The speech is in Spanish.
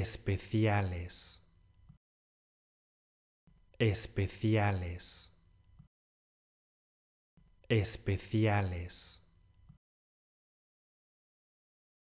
especiales, especiales, especiales.